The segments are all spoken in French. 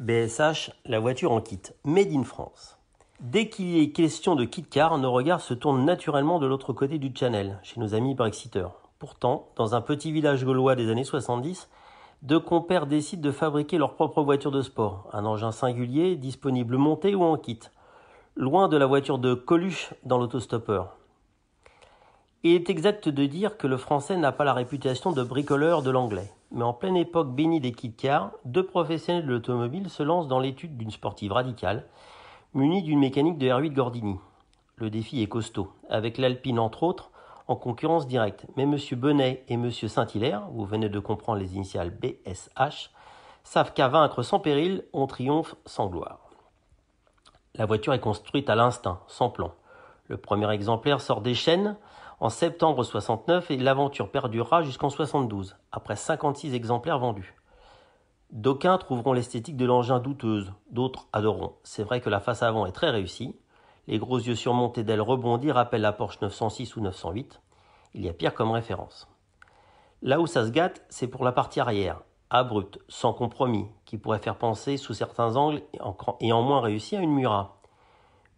BSH, la voiture en kit, made in France. Dès qu'il est question de kit car, nos regards se tournent naturellement de l'autre côté du channel, chez nos amis brexiteurs. Pourtant, dans un petit village gaulois des années 70, deux compères décident de fabriquer leur propre voiture de sport, un engin singulier disponible monté ou en kit, loin de la voiture de Coluche dans l'autostoppeur. Il est exact de dire que le français n'a pas la réputation de bricoleur de l'anglais. Mais en pleine époque bénie des kit cars, deux professionnels de l'automobile se lancent dans l'étude d'une sportive radicale, munie d'une mécanique de R8 Gordini. Le défi est costaud, avec l'Alpine entre autres, en concurrence directe. Mais M. Benet et M. Saint-Hilaire, vous venez de comprendre les initiales BSH, savent qu'à vaincre sans péril, on triomphe sans gloire. La voiture est construite à l'instinct, sans plan. Le premier exemplaire sort des chaînes, en septembre 69 l'aventure perdurera jusqu'en 72, après 56 exemplaires vendus. D'aucuns trouveront l'esthétique de l'engin douteuse, d'autres adoreront. C'est vrai que la face avant est très réussie. Les gros yeux surmontés d'ailes rebondies rappellent la Porsche 906 ou 908. Il y a pire comme référence. Là où ça se gâte, c'est pour la partie arrière, abrupte, sans compromis, qui pourrait faire penser sous certains angles et en, moins réussi à une Mura.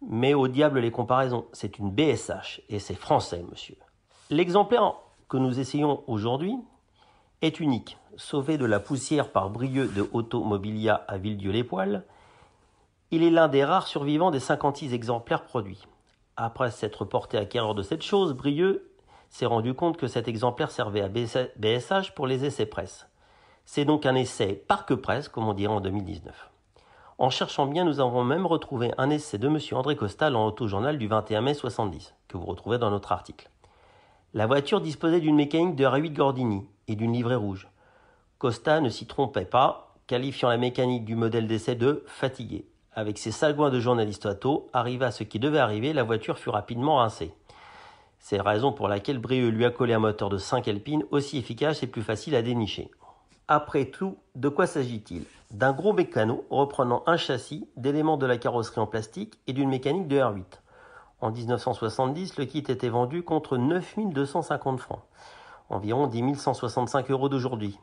Mais au diable les comparaisons, c'est une BSH et c'est français, monsieur. L'exemplaire que nous essayons aujourd'hui est unique. Sauvé de la poussière par Brieux de Automobilia à Villedieu-les-Poils, il est l'un des rares survivants des 56 exemplaires produits. Après s'être porté acquéreur de cette chose, Brieux s'est rendu compte que cet exemplaire servait à BSH pour les essais presse. C'est donc un essai parc presse, comme on dirait en 2019. En cherchant bien, nous avons même retrouvé un essai de M. André Costal en auto-journal du 21 mai 70, que vous retrouvez dans notre article. La voiture disposait d'une mécanique de R8 Gordini et d'une livrée rouge. Costa ne s'y trompait pas, qualifiant la mécanique du modèle d'essai de fatigué ». Avec ses sagouins de journaliste auto, arriva à ce qui devait arriver, la voiture fut rapidement rincée. C'est la raison pour laquelle Brieux lui a collé un moteur de 5 alpines aussi efficace et plus facile à dénicher. Après tout, de quoi s'agit-il d'un gros mécano reprenant un châssis, d'éléments de la carrosserie en plastique et d'une mécanique de R8. En 1970, le kit était vendu contre 9250 francs, environ 10 165 euros d'aujourd'hui.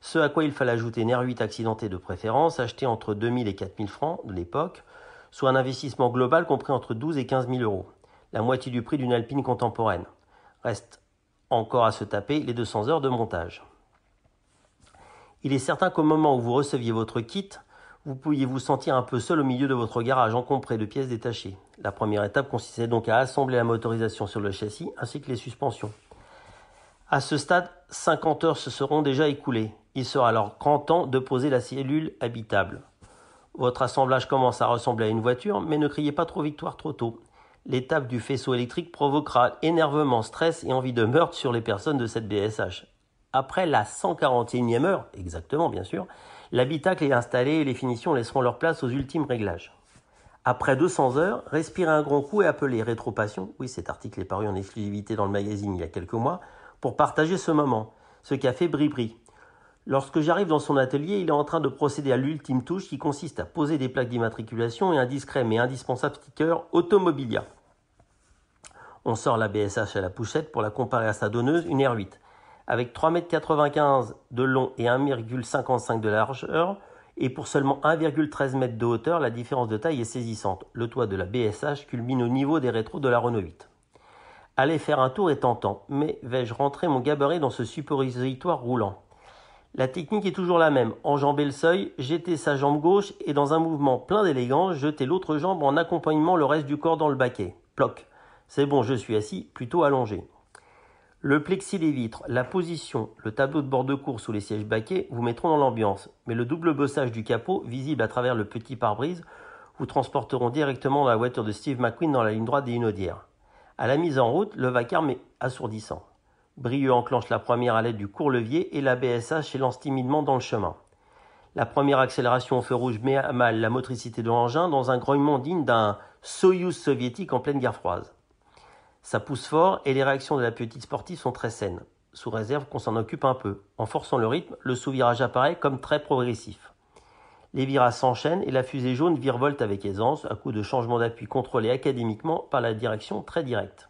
Ce à quoi il fallait ajouter une R8 accidentée de préférence, achetée entre 2000 et 4000 francs de l'époque, soit un investissement global compris entre 12 et 15 000 euros, la moitié du prix d'une Alpine contemporaine. Reste encore à se taper les 200 heures de montage. Il est certain qu'au moment où vous receviez votre kit, vous pouviez vous sentir un peu seul au milieu de votre garage encombré de pièces détachées. La première étape consistait donc à assembler la motorisation sur le châssis ainsi que les suspensions. À ce stade, 50 heures se seront déjà écoulées. Il sera alors grand temps de poser la cellule habitable. Votre assemblage commence à ressembler à une voiture, mais ne criez pas trop victoire trop tôt. L'étape du faisceau électrique provoquera énervement, stress et envie de meurtre sur les personnes de cette BSH. Après la 141e heure, exactement bien sûr, l'habitacle est installé et les finitions laisseront leur place aux ultimes réglages. Après 200 heures, respirez un grand coup et appelez Rétropassion, oui cet article est paru en exclusivité dans le magazine il y a quelques mois, pour partager ce moment, ce qu'a fait Bribri. Lorsque j'arrive dans son atelier, il est en train de procéder à l'ultime touche qui consiste à poser des plaques d'immatriculation et un discret mais indispensable sticker Automobilia. On sort la BSH à la poussette pour la comparer à sa donneuse, une R8 avec 3,95 m de long et 1,55 de largeur, et pour seulement 1,13 m de hauteur, la différence de taille est saisissante. Le toit de la BSH culmine au niveau des rétros de la Renault 8. Aller faire un tour est tentant, mais vais-je rentrer mon gabarit dans ce suppositoire roulant La technique est toujours la même, enjamber le seuil, jeter sa jambe gauche et dans un mouvement plein d'élégance, jeter l'autre jambe en accompagnement le reste du corps dans le baquet. Ploc. C'est bon, je suis assis, plutôt allongé. Le plexi, des vitres, la position, le tableau de bord de course ou les sièges baquets vous mettront dans l'ambiance, mais le double bossage du capot, visible à travers le petit pare-brise, vous transporteront directement dans la voiture de Steve McQueen dans la ligne droite des Inaudières. À la mise en route, le vacarme est assourdissant. Brieux enclenche la première à l'aide du court levier et la BSA s'élance timidement dans le chemin. La première accélération au feu rouge met à mal la motricité de l'engin dans un grognement digne d'un Soyuz soviétique en pleine guerre froide. Ça pousse fort et les réactions de la petite sportive sont très saines, sous réserve qu'on s'en occupe un peu. En forçant le rythme, le sous-virage apparaît comme très progressif. Les virages s'enchaînent et la fusée jaune virevolte avec aisance, à coup de changement d'appui contrôlé académiquement par la direction très directe.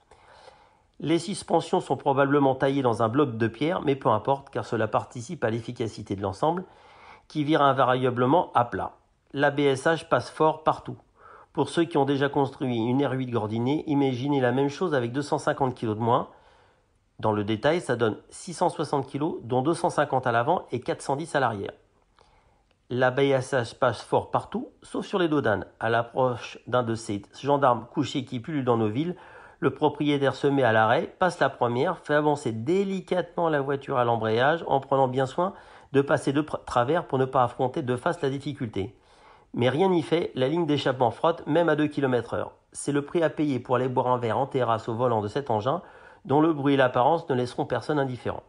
Les suspensions sont probablement taillées dans un bloc de pierre, mais peu importe, car cela participe à l'efficacité de l'ensemble, qui vire invariablement à plat. L'ABSH passe fort partout. Pour ceux qui ont déjà construit une R8 gordinée, imaginez la même chose avec 250 kg de moins. Dans le détail, ça donne 660 kg, dont 250 à l'avant et 410 à l'arrière. La passe fort partout, sauf sur les dodanes. À l'approche d'un de ces gendarmes couchés qui pullulent dans nos villes, le propriétaire se met à l'arrêt, passe la première, fait avancer délicatement la voiture à l'embrayage en prenant bien soin de passer de travers pour ne pas affronter de face la difficulté. Mais rien n'y fait, la ligne d'échappement frotte même à 2 km heure. C'est le prix à payer pour aller boire un verre en terrasse au volant de cet engin, dont le bruit et l'apparence ne laisseront personne indifférent.